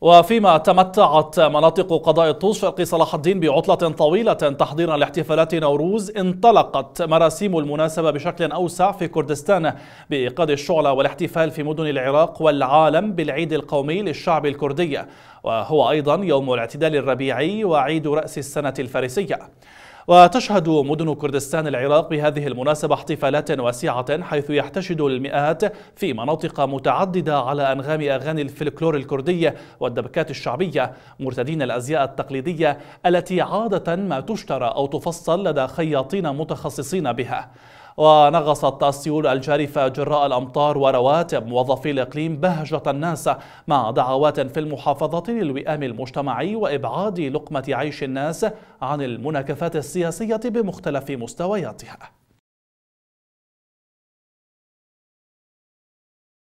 وفيما تمتعت مناطق قضاء الطوس شرق صلاح الدين بعطلة طويلة تحضيرا لاحتفالات نوروز انطلقت مراسيم المناسبة بشكل أوسع في كردستان بإيقاد الشعلة والاحتفال في مدن العراق والعالم بالعيد القومي للشعب الكردي وهو أيضا يوم الاعتدال الربيعي وعيد رأس السنة الفارسية وتشهد مدن كردستان العراق بهذه المناسبة احتفالات واسعة حيث يحتشد المئات في مناطق متعددة على أنغام أغاني الفلكلور الكردي والدبكات الشعبية مرتدين الأزياء التقليدية التي عادة ما تشترى أو تفصل لدى خياطين متخصصين بها ونغصت السيول الجارفة جراء الأمطار ورواتب موظفي الإقليم بهجة الناس مع دعوات في المحافظة للوئام المجتمعي وإبعاد لقمة عيش الناس عن المناكفات السياسية بمختلف مستوياتها